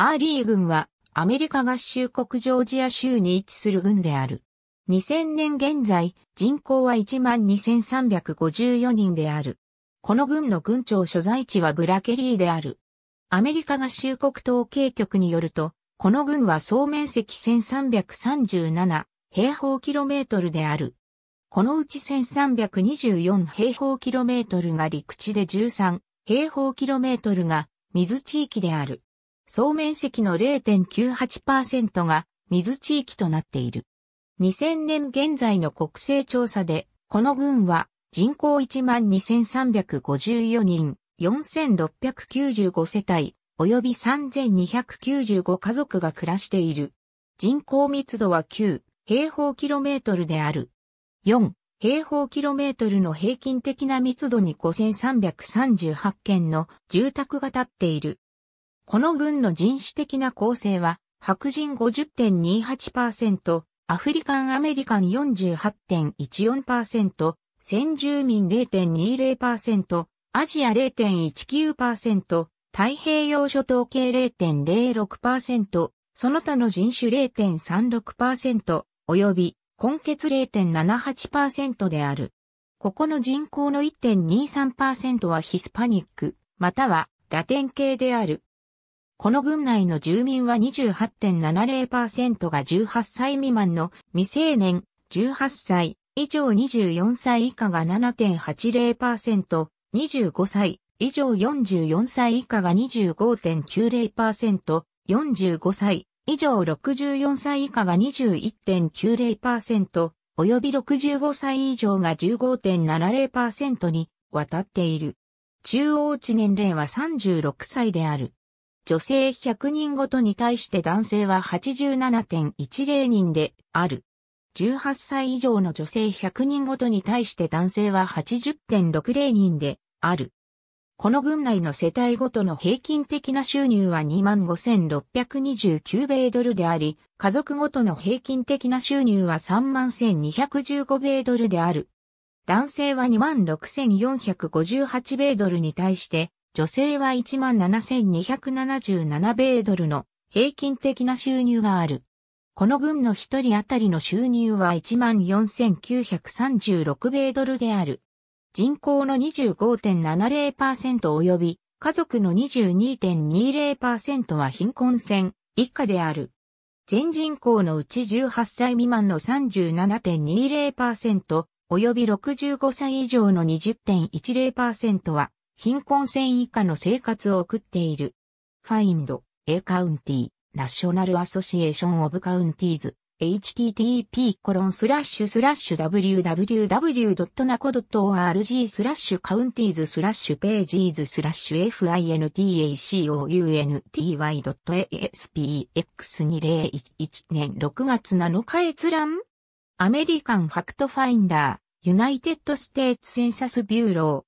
アーリー軍はアメリカ合衆国ジョージア州に位置する軍である。2000年現在、人口は12,354人である。この軍の軍長所在地はブラケリーである。アメリカ合衆国統計局によると、この軍は総面積1337平方キロメートルである。このうち1324平方キロメートルが陸地で13平方キロメートルが水地域である。総面積の0.98%が水地域となっている。2000年現在の国勢調査で、この群は人口12,354人、4,695世帯、及び3,295家族が暮らしている。人口密度は9平方キロメートルである。4平方キロメートルの平均的な密度に5,338件の住宅が建っている。この軍の人種的な構成は、白人50.28%、アフリカンアメリカン48.14%、先住民0.20%、アジア0.19%、太平洋諸島系0.06%、その他の人種0.36%、及び、根血0.78%である。ここの人口の1.23%はヒスパニック、またはラテン系である。この郡内の住民は28.70%が18歳未満の未成年、18歳以上24歳以下が7.80%、25歳以上44歳以下が25.90%、45歳以上64歳以下が21.90%、及び65歳以上が15.70%に渡っている。中央値年齢は36歳である。女性100人ごとに対して男性は87.10人である。18歳以上の女性100人ごとに対して男性は80.60人である。この群内の世帯ごとの平均的な収入は25,629米ドルであり、家族ごとの平均的な収入は31,215米ドルである。男性は26,458米ドルに対して、女性は17,277米ドルの平均的な収入がある。この群の一人当たりの収入は14,936米ドルである。人口の25.70%及び家族の22.20%は貧困線以下である。全人口のうち18歳未満の37.20%及び65歳以上の20.10%は貧困線以下の生活を送っている。Find A County National Association of Counties http www.naco.org c o u n t i e s p a g e s fintacounty.aspx2011 年6月7日閲覧アメリカンファクトファインダーユナイテッドステーツセンサスビューロー